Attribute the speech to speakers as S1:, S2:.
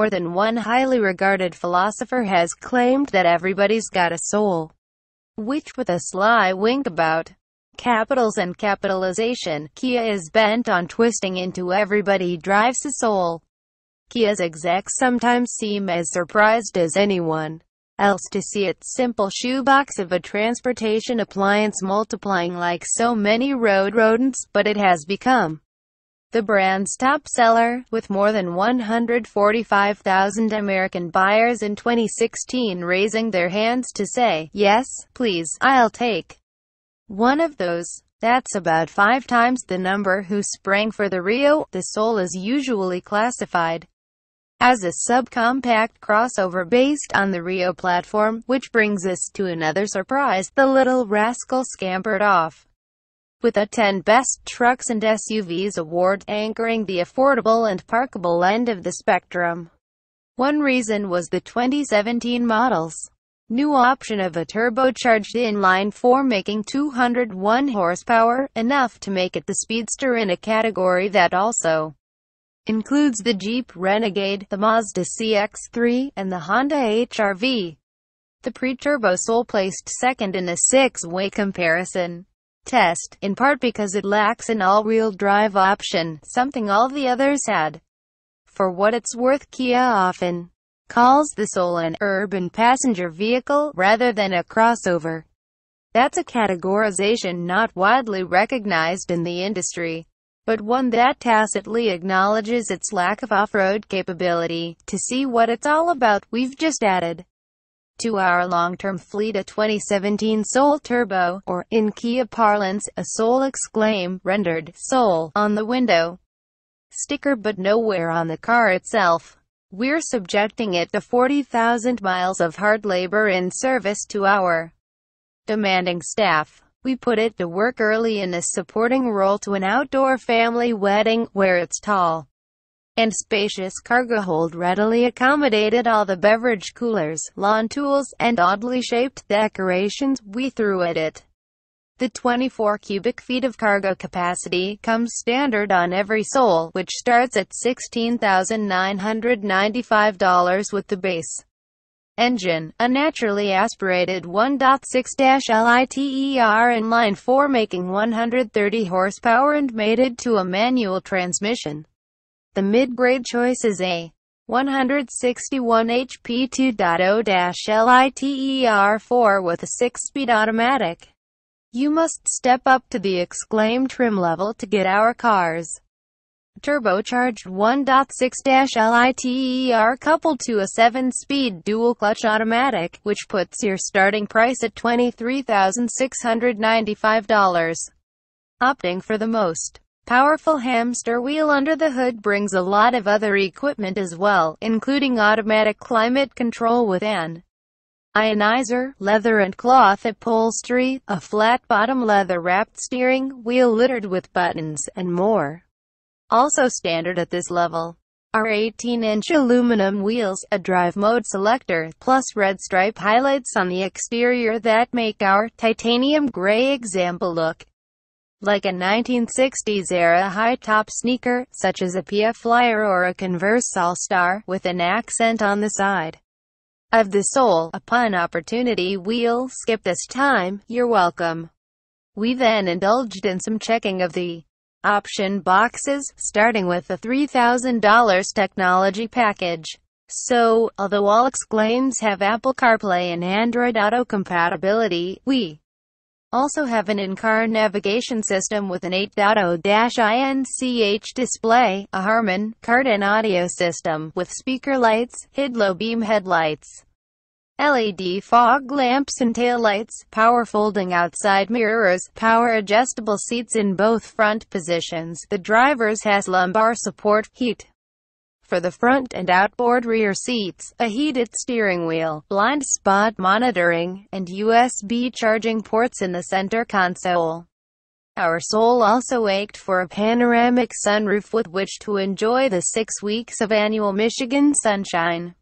S1: more than one highly regarded philosopher has claimed that everybody's got a soul, which with a sly wink about capitals and capitalization, Kia is bent on twisting into everybody drives a soul. Kia's execs sometimes seem as surprised as anyone else to see its simple shoebox of a transportation appliance multiplying like so many road rodents, but it has become the brand's top seller, with more than 145,000 American buyers in 2016 raising their hands to say, yes, please, I'll take one of those. That's about five times the number who sprang for the Rio. The Soul is usually classified as a subcompact crossover based on the Rio platform, which brings us to another surprise, the little rascal scampered off with a 10 Best Trucks and SUVs award, anchoring the affordable and parkable end of the spectrum. One reason was the 2017 model's new option of a turbocharged inline-4 making 201 horsepower, enough to make it the speedster in a category that also includes the Jeep Renegade, the Mazda CX-3, and the Honda HR-V. The pre-turbo Soul placed second in a six-way comparison test, in part because it lacks an all-wheel drive option, something all the others had. For what it's worth Kia often calls the Soul an urban passenger vehicle, rather than a crossover. That's a categorization not widely recognized in the industry, but one that tacitly acknowledges its lack of off-road capability. To see what it's all about, we've just added two-hour long-term fleet a 2017 Soul Turbo, or, in Kia parlance, a Soul Exclaim, rendered, Soul, on the window sticker but nowhere on the car itself. We're subjecting it to 40,000 miles of hard labor in service to our demanding staff. We put it to work early in a supporting role to an outdoor family wedding, where it's tall, and spacious cargo hold readily accommodated all the beverage coolers, lawn tools, and oddly shaped decorations we threw at it. The 24 cubic feet of cargo capacity comes standard on every sole, which starts at $16,995 with the base engine, a naturally aspirated 1.6-liter inline-4 making 130 horsepower and mated to a manual transmission. The mid-grade choice is a 161 HP 2.0-LITER4 with a 6-speed automatic. You must step up to the exclaim trim level to get our cars. Turbocharged 1.6-LITER coupled to a 7-speed dual-clutch automatic, which puts your starting price at $23,695. Opting for the most powerful hamster wheel under the hood brings a lot of other equipment as well, including automatic climate control with an ionizer, leather and cloth upholstery, a flat bottom leather wrapped steering wheel littered with buttons, and more. Also standard at this level are 18-inch aluminum wheels, a drive mode selector, plus red stripe highlights on the exterior that make our titanium gray example look like a 1960s-era high-top sneaker, such as a Pia Flyer or a Converse All-Star, with an accent on the side of the sole, upon opportunity we'll skip this time, you're welcome. We then indulged in some checking of the option boxes, starting with the $3,000 technology package. So, although all exclaims have Apple CarPlay and Android Auto compatibility, we also have an in-car navigation system with an 8.0-INCH display, a Harman Kardon audio system, with speaker lights, hid low-beam headlights, LED fog lamps and taillights, power folding outside mirrors, power adjustable seats in both front positions, the driver's has lumbar support, heat, for the front and outboard rear seats, a heated steering wheel, blind spot monitoring, and USB charging ports in the center console. Our soul also ached for a panoramic sunroof with which to enjoy the six weeks of annual Michigan sunshine.